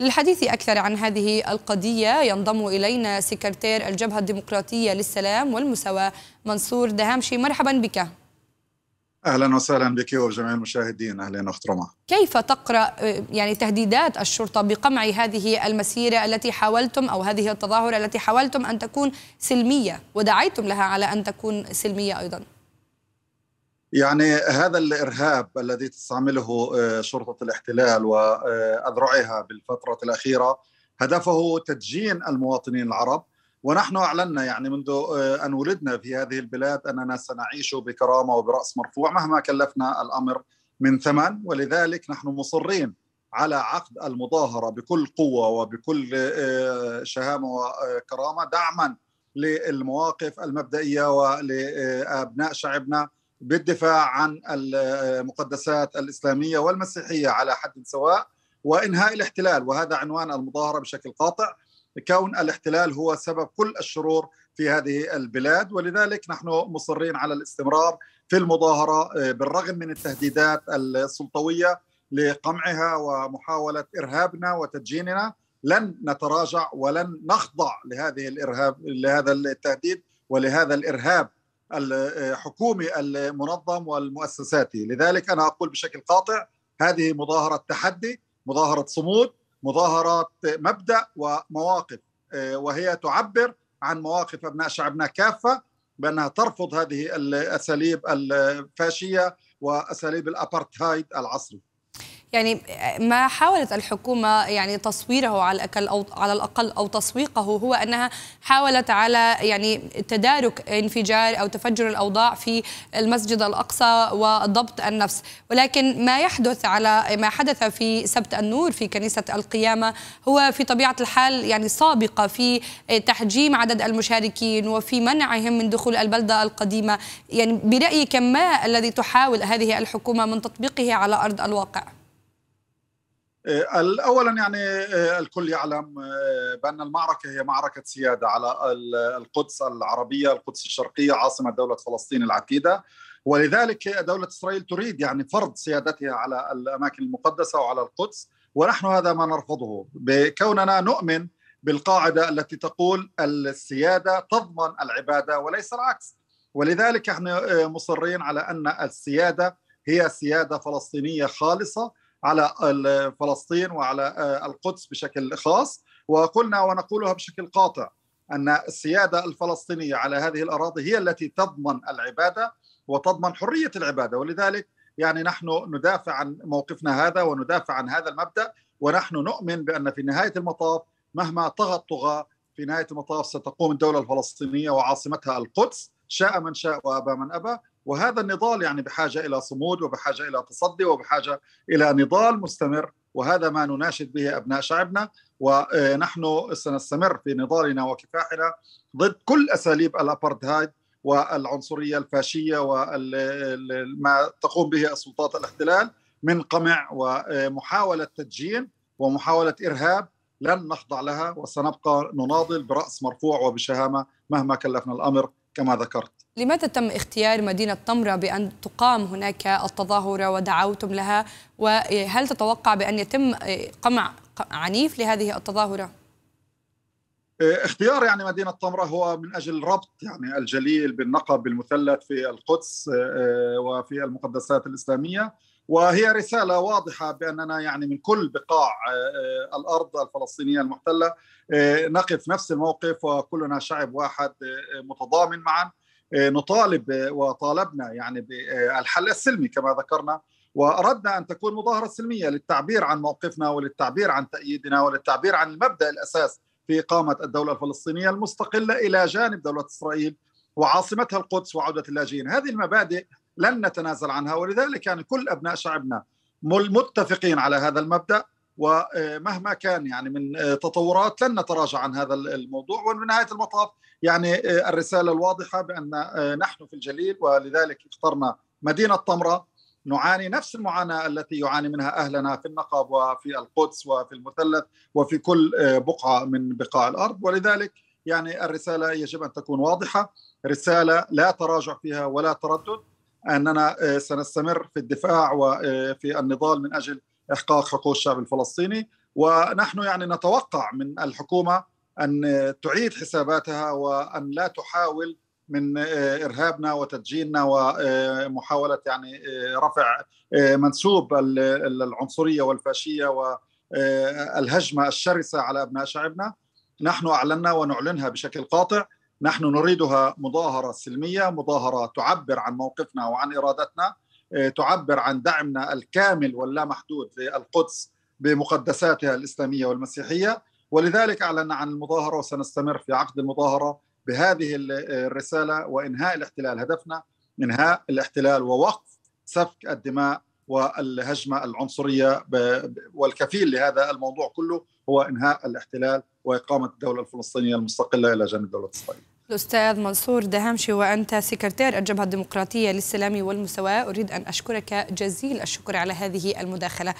للحديث أكثر عن هذه القضية ينضم إلينا سكرتير الجبهة الديمقراطية للسلام والمساواة منصور دهامشي مرحبا بك اهلا وسهلا بك وجميع المشاهدين اهلا اخت كيف تقرا يعني تهديدات الشرطه بقمع هذه المسيره التي حاولتم او هذه التظاهره التي حاولتم ان تكون سلميه ودعيتم لها على ان تكون سلميه ايضا؟ يعني هذا الارهاب الذي تستعمله آه، شرطه الاحتلال واذرعها بالفتره الاخيره هدفه تدجين المواطنين العرب ونحن اعلنا يعني منذ آه، ان ولدنا في هذه البلاد اننا سنعيش بكرامه وبراس مرفوع مهما كلفنا الامر من ثمن ولذلك نحن مصرين على عقد المظاهره بكل قوه وبكل آه، شهامه وكرامه دعما للمواقف المبدئيه ولابناء شعبنا بالدفاع عن المقدسات الاسلاميه والمسيحيه على حد سواء وانهاء الاحتلال وهذا عنوان المظاهره بشكل قاطع كون الاحتلال هو سبب كل الشرور في هذه البلاد ولذلك نحن مصرين على الاستمرار في المظاهره آه، بالرغم من التهديدات السلطويه لقمعها ومحاوله ارهابنا وتدجيننا لن نتراجع ولن نخضع لهذه الارهاب لهذا التهديد ولهذا الارهاب الحكومي المنظم والمؤسساتي لذلك أنا أقول بشكل قاطع هذه مظاهرة تحدي مظاهرة صمود مظاهرات مبدأ ومواقف آه، وهي تعبر عن مواقف أبناء شعبنا كافة بأنها ترفض هذه الأساليب الفاشية وأساليب الأبارتهايد العصري يعني ما حاولت الحكومة يعني تصويره على الأقل أو على الأقل أو تسويقه هو أنها حاولت على يعني تدارك انفجار أو تفجر الأوضاع في المسجد الأقصى وضبط النفس ولكن ما يحدث على ما حدث في سبت النور في كنيسة القيامة هو في طبيعة الحال يعني سابقة في تحجيم عدد المشاركين وفي منعهم من دخول البلدة القديمة يعني برأيك ما الذي تحاول هذه الحكومة من تطبيقه على أرض الواقع؟ آه، اولا يعني آه، الكل يعلم آه، بان المعركه هي معركه سياده على القدس العربيه، القدس الشرقيه عاصمه دوله فلسطين العتيده، ولذلك دوله اسرائيل تريد يعني فرض سيادتها على الاماكن المقدسه وعلى القدس، ونحن هذا ما نرفضه بكوننا نؤمن بالقاعده التي تقول السياده تضمن العباده وليس العكس، ولذلك احنا مصرين على ان السياده هي سياده فلسطينيه خالصه على فلسطين وعلى آه، القدس بشكل خاص وقلنا ونقولها بشكل قاطع ان السياده الفلسطينيه على هذه الاراضي هي التي تضمن العباده وتضمن حريه العباده ولذلك يعني نحن ندافع عن موقفنا هذا وندافع عن هذا المبدا ونحن نؤمن بان في نهايه المطاف مهما طغى الطغاه في نهايه المطاف ستقوم الدوله الفلسطينيه وعاصمتها القدس شاء من شاء وابى من ابى وهذا النضال يعني بحاجه الى صمود وبحاجه الى تصدي وبحاجه الى نضال مستمر وهذا ما نناشد به ابناء شعبنا ونحن سنستمر في نضالنا وكفاحنا ضد كل اساليب الابارتهايد والعنصريه الفاشيه وما تقوم به السلطات الاحتلال من قمع ومحاوله تدجين ومحاوله ارهاب لن نخضع لها وسنبقى نناضل براس مرفوع وبشهامه مهما كلفنا الامر كما ذكرت لماذا تم اختيار مدينة طمرة بأن تقام هناك التظاهرة ودعوتم لها وهل تتوقع بأن يتم قمع عنيف لهذه التظاهرة؟ اختيار يعني مدينة طمرة هو من أجل ربط يعني الجليل بالنقب المثلث في القدس آه، وفي المقدسات الإسلامية وهي رسالة واضحة بأننا يعني من كل بقاع آه، آه، الأرض الفلسطينية المحتلة نقف نفس الموقف وكلنا شعب واحد متضامن معا نطالب وطالبنا يعني بالحل السلمي كما ذكرنا واردنا ان تكون مظاهره سلميه للتعبير عن موقفنا وللتعبير عن تأييدنا وللتعبير عن المبدا الاساس في اقامه الدوله الفلسطينيه المستقله الى جانب دوله اسرائيل وعاصمتها القدس وعوده اللاجئين، هذه المبادئ لن نتنازل عنها ولذلك يعني كل ابناء شعبنا متفقين على هذا المبدا ومهما كان يعني من آه، تطورات لن نتراجع عن هذا الموضوع وبنهاية المطاف يعني آه، الرسالة الواضحة بأن آه، نحن في الجليل ولذلك اخترنا مدينة طمرة نعاني نفس المعاناة التي يعاني منها أهلنا في النقب وفي القدس وفي المثلث وفي كل بقعة من بقاع الأرض ولذلك يعني الرسالة يجب أن تكون واضحة رسالة لا تراجع فيها ولا تردد أننا سنستمر في الدفاع وفي النضال من أجل احقاق حقوق الشعب الفلسطيني ونحن يعني نتوقع من الحكومه ان تعيد حساباتها وان لا تحاول من آه، ارهابنا وتدجيننا ومحاوله يعني آه، رفع آه، منسوب العنصريه والفاشيه والهجمه الشرسه على ابناء شعبنا نحن اعلنا ونعلنها بشكل قاطع نحن نريدها مظاهره سلميه مظاهره تعبر عن موقفنا وعن ارادتنا آه، تعبر عن دعمنا الكامل واللامحدود للقدس بمقدساتها الاسلاميه والمسيحيه ولذلك اعلنا عن المظاهره وسنستمر في عقد المظاهره بهذه آه، الرساله وانهاء الاحتلال هدفنا انهاء الاحتلال ووقف سفك الدماء والهجمه العنصريه والكفيل لهذا الموضوع كله هو انهاء الاحتلال واقامه الدوله الفلسطينيه المستقله الى جانب دوله اسرائيل الأستاذ منصور دهامشي وأنت سكرتير الجبهة الديمقراطية للسلام والمساواة أريد أن أشكرك جزيل الشكر على هذه المداخلة